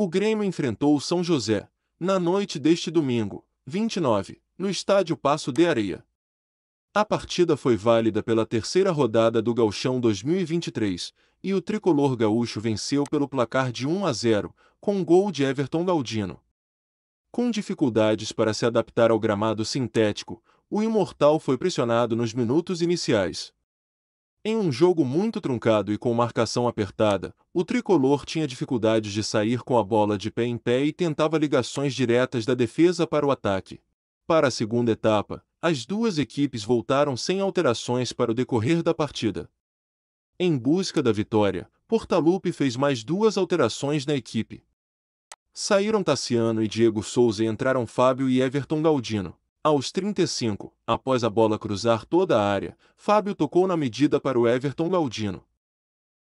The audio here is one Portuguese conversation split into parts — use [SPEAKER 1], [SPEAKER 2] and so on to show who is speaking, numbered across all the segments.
[SPEAKER 1] O Grêmio enfrentou o São José, na noite deste domingo, 29, no estádio Passo de Areia. A partida foi válida pela terceira rodada do Gauchão 2023 e o tricolor gaúcho venceu pelo placar de 1 a 0, com gol de Everton Galdino. Com dificuldades para se adaptar ao gramado sintético, o Imortal foi pressionado nos minutos iniciais. Em um jogo muito truncado e com marcação apertada, o tricolor tinha dificuldades de sair com a bola de pé em pé e tentava ligações diretas da defesa para o ataque. Para a segunda etapa, as duas equipes voltaram sem alterações para o decorrer da partida. Em busca da vitória, Portaluppi fez mais duas alterações na equipe. Saíram Tassiano e Diego Souza e entraram Fábio e Everton Galdino. Aos 35, após a bola cruzar toda a área, Fábio tocou na medida para o Everton Galdino.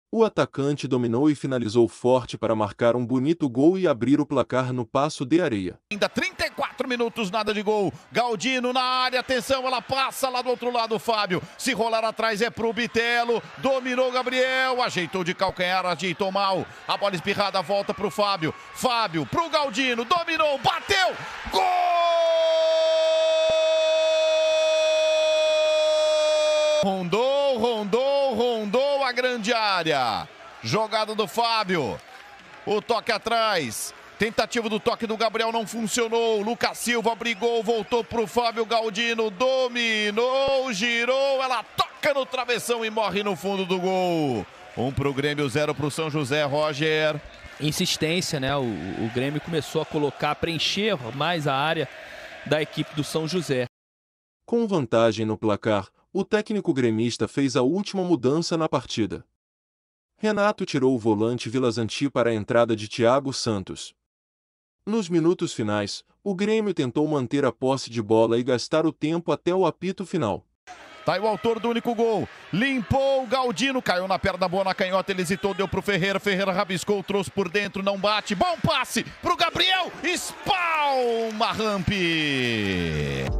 [SPEAKER 1] O atacante dominou e finalizou forte para marcar um bonito gol e abrir o placar no passo de areia. Ainda 34 minutos, nada de gol. Galdino
[SPEAKER 2] na área, atenção, ela passa lá do outro lado, Fábio. Se rolar atrás é pro Bitelo, dominou Gabriel, ajeitou de calcanhar, ajeitou mal. A bola espirrada volta pro Fábio. Fábio pro Galdino, dominou, bateu, gol! Rondou, rondou, rondou a grande área. Jogada do Fábio. O toque atrás. Tentativa do toque do Gabriel não funcionou. Lucas Silva brigou, voltou para o Fábio Galdino. Dominou, girou. Ela toca no travessão e morre no fundo do gol. Um para o Grêmio, zero para o São José. Roger. Insistência, né?
[SPEAKER 1] O, o Grêmio começou a colocar, a preencher mais a área da equipe do São José. Com vantagem no placar, o técnico gremista fez a última mudança na partida. Renato tirou o volante Vilazanti para a entrada de Thiago Santos. Nos minutos finais, o Grêmio tentou manter a posse de bola e gastar o tempo até o apito final. Tá aí o autor do único gol. Limpou o
[SPEAKER 2] Galdino, caiu na perna boa na canhota, ele hesitou, deu pro Ferreira. Ferreira rabiscou, trouxe por dentro, não bate. Bom passe pro Gabriel. Espalma Rampe.